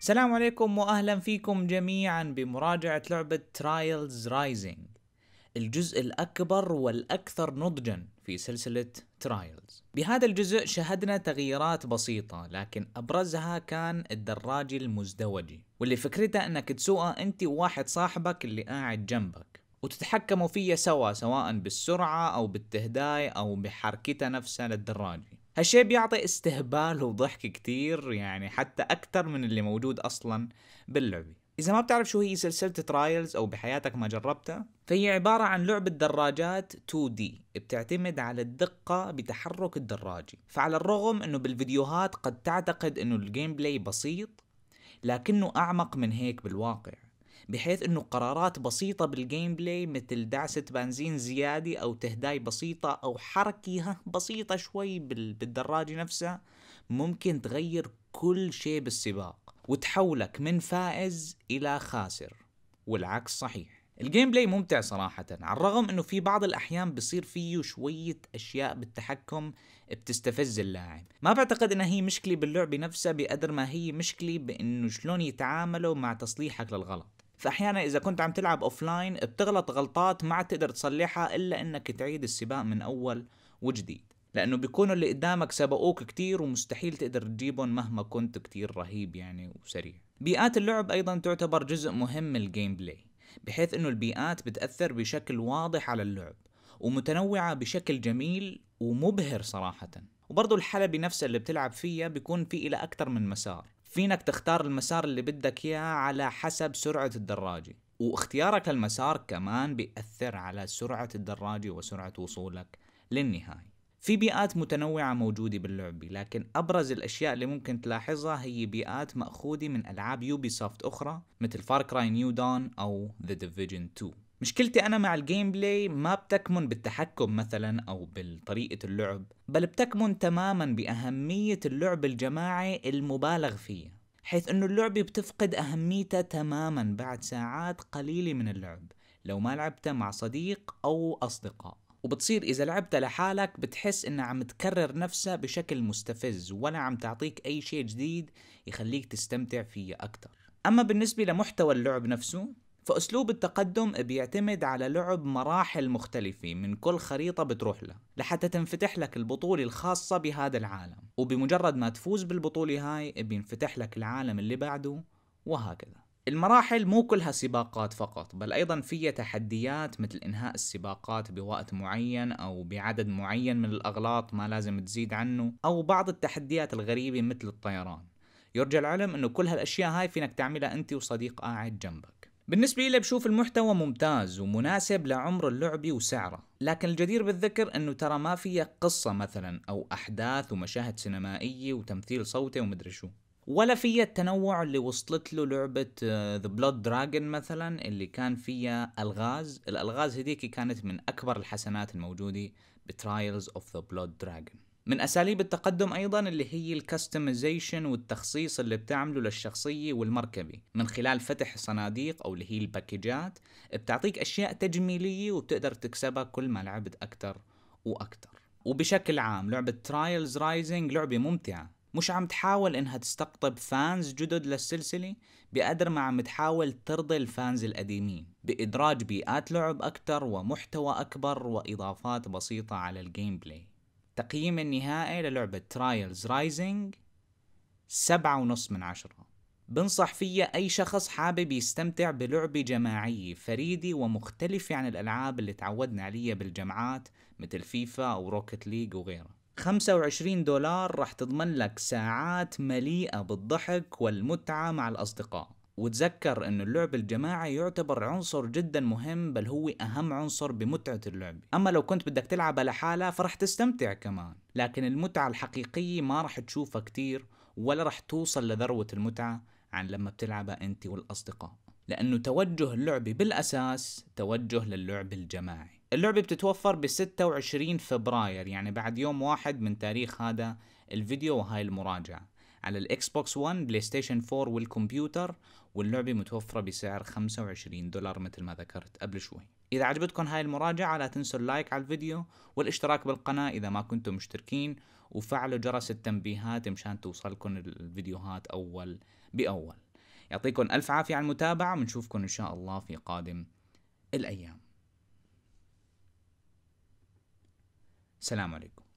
السلام عليكم واهلا فيكم جميعا بمراجعة لعبة ترايلز رايزنج الجزء الأكبر والأكثر نضجا في سلسلة ترايلز بهذا الجزء شهدنا تغييرات بسيطة لكن أبرزها كان الدراجي المزدوجي واللي فكرته أنك تسوقه أنت وواحد صاحبك اللي قاعد جنبك وتتحكموا فيه سوا سواء بالسرعة أو بالتهداي أو بحركته نفسها للدراجي هالشيء بيعطي استهبال وضحك كتير يعني حتى أكثر من اللي موجود أصلا باللعبة إذا ما بتعرف شو هي سلسلة ترايلز أو بحياتك ما جربتها فهي عبارة عن لعبة دراجات 2D بتعتمد على الدقة بتحرك الدراجة فعلى الرغم أنه بالفيديوهات قد تعتقد أنه الجيم بلاي بسيط لكنه أعمق من هيك بالواقع بحيث انه قرارات بسيطة بالجيم بلاي مثل دعسة بنزين زيادة او تهداي بسيطة او حركة بسيطة شوي بالدراجة نفسها ممكن تغير كل شيء بالسباق وتحولك من فائز الى خاسر والعكس صحيح الجيم بلاي ممتع صراحة على الرغم انه في بعض الاحيان بصير فيه شوية اشياء بالتحكم بتستفز اللاعب ما بعتقد انها هي مشكلة باللعبة نفسها بقدر ما هي مشكلة بانه شلون يتعاملوا مع تصليحك للغلط فاحيانا اذا كنت عم تلعب اوف لاين بتغلط غلطات ما عاد تقدر تصلحها الا انك تعيد السباق من اول وجديد لانه بيكونوا اللي قدامك سبقوك كتير ومستحيل تقدر تجيبهم مهما كنت كتير رهيب يعني وسريع بيئات اللعب ايضا تعتبر جزء مهم من الجيم بلاي بحيث انه البيئات بتاثر بشكل واضح على اللعب ومتنوعه بشكل جميل ومبهر صراحه وبرضه الحلبة نفسها اللي بتلعب فيها بيكون في إلى أكثر من مسار فينك تختار المسار اللي بدك إياه على حسب سرعة الدراجة واختيارك للمسار كمان بيأثر على سرعة الدراجة وسرعة وصولك للنهاية في بيئات متنوعة موجودة باللعبة لكن أبرز الأشياء اللي ممكن تلاحظها هي بيئات مأخوذة من ألعاب يوبيسوفت أخرى مثل فاركراي نيو دون أو ذا ديفيجن 2 مشكلتي أنا مع الجيم بلاي ما بتكمن بالتحكم مثلا أو بطريقة اللعب بل بتكمن تماما بأهمية اللعب الجماعي المبالغ فيه حيث أنه اللعبة بتفقد أهميتها تماما بعد ساعات قليلة من اللعب لو ما لعبتها مع صديق أو أصدقاء وبتصير إذا لعبتها لحالك بتحس إنها عم تكرر نفسها بشكل مستفز ولا عم تعطيك أي شيء جديد يخليك تستمتع فيها أكثر أما بالنسبة لمحتوى اللعب نفسه فأسلوب التقدم بيعتمد على لعب مراحل مختلفة من كل خريطة بتروح لها لحتى تنفتح لك البطولة الخاصة بهذا العالم وبمجرد ما تفوز بالبطولة هاي بينفتح لك العالم اللي بعده وهكذا المراحل مو كلها سباقات فقط بل أيضا فيها تحديات مثل إنهاء السباقات بوقت معين أو بعدد معين من الأغلاط ما لازم تزيد عنه أو بعض التحديات الغريبة مثل الطيران يرجى العلم أنه كل هالأشياء هاي فينك تعملها أنت وصديق قاعد جنبك بالنسبة لي بشوف المحتوى ممتاز ومناسب لعمر اللعبة وسعره لكن الجدير بالذكر انه ترى ما فيها قصة مثلا او احداث ومشاهد سينمائية وتمثيل صوتي ومدري شو ولا فيها التنوع اللي وصلت له لعبة ذا بلود دراجون مثلا اللي كان فيها الغاز الالغاز هديك كانت من اكبر الحسنات الموجودة بترايلز اوف ذا بلود دراجون من اساليب التقدم ايضا اللي هي الكستمايزيشن والتخصيص اللي بتعمله للشخصيه والمركبه من خلال فتح صناديق او اللي هي الباكجات بتعطيك اشياء تجميليه وبتقدر تكسبها كل ما لعبت اكثر واكثر وبشكل عام لعبه ترايلز رايزنج لعبه ممتعه مش عم تحاول انها تستقطب فانز جدد للسلسلة بقدر ما عم تحاول ترضي الفانز القديمين بإدراج بيئات لعب أكثر ومحتوى أكبر وإضافات بسيطة على الجيم بلاي التقييم النهائي للعبة ترايلز رايزنج سبعة ونص من عشرة بنصح فيها أي شخص حابب يستمتع بلعبة جماعية فريدة ومختلفة عن الألعاب اللي تعودنا عليها بالجمعات مثل فيفا أو روكت ليج وغيرها 25 دولار راح تضمن لك ساعات مليئة بالضحك والمتعة مع الأصدقاء وتذكر أن اللعب الجماعي يعتبر عنصر جدا مهم بل هو أهم عنصر بمتعة اللعب أما لو كنت بدك تلعب لحالها فرح تستمتع كمان لكن المتعة الحقيقية ما رح تشوفها كتير ولا رح توصل لذروة المتعة عن لما بتلعبها أنت والأصدقاء لأنه توجه اللعبة بالأساس توجه للعب الجماعي اللعبة بتتوفر ب 26 فبراير يعني بعد يوم واحد من تاريخ هذا الفيديو وهاي المراجعة على الاكس بوكس 1 بلاي ستيشن 4 والكمبيوتر واللعبة متوفرة بسعر 25 دولار مثل ما ذكرت قبل شوي إذا عجبتكم هاي المراجعة لا تنسوا اللايك على الفيديو والاشتراك بالقناة إذا ما كنتم مشتركين وفعلوا جرس التنبيهات مشان توصلكم الفيديوهات أول بأول يعطيكم ألف عافية على المتابعة ونشوفكم إن شاء الله في قادم الأيام سلام عليكم